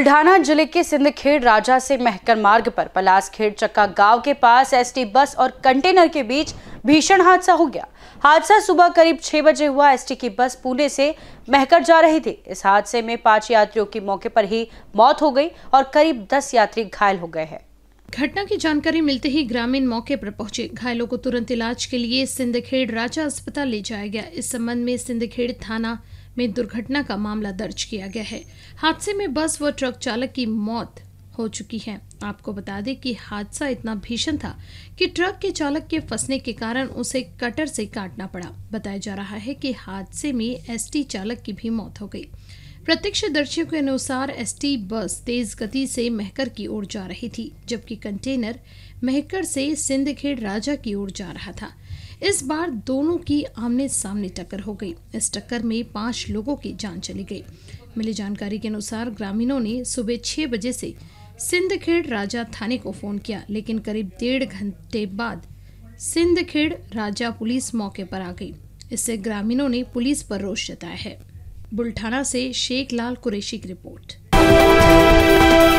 बुल्ढाना जिले के सिंधखेड़ राजा से महकर मार्ग पर पलासखेड़ चक्का गांव के पास एसटी बस और कंटेनर के बीच भीषण हादसा हो गया हादसा सुबह करीब छह बजे हुआ एसटी की बस पुणे से महकर जा रही थी इस हादसे में पांच यात्रियों की मौके पर ही मौत हो गई और करीब दस यात्री घायल हो गए हैं घटना की जानकारी मिलते ही ग्रामीण मौके पर पहुंचे घायलों को तुरंत इलाज के लिए सिंधखेड़ राजा अस्पताल ले जाया गया इस संबंध में सिंधखेड़ थाना में दुर्घटना का मामला दर्ज किया गया है हादसे में बस व ट्रक चालक की मौत हो चुकी है आपको बता दें कि हादसा इतना भीषण था कि ट्रक के चालक के फंसने के कारण उसे कटर से काटना पड़ा बताया जा रहा है कि हादसे में एसटी चालक की भी मौत हो गई प्रत्यक्ष दर्शियों के अनुसार एसटी बस तेज गति से महकर की ओर जा रही थी जबकि कंटेनर महकर से सिंधखेड़ राजा की ओर जा रहा था इस बार दोनों की आमने सामने टक्कर हो गई इस टक्कर में पांच लोगों की जान चली गई मिली जानकारी के अनुसार ग्रामीणों ने सुबह छह बजे से सिंधखेड़ राजा थाने को फोन किया लेकिन करीब डेढ़ घंटे बाद सिंधखेड़ राजा पुलिस मौके पर आ गई इससे ग्रामीणों ने पुलिस पर रोष जताया है बुल्ठाना से शेख लाल कुरैशी की रिपोर्ट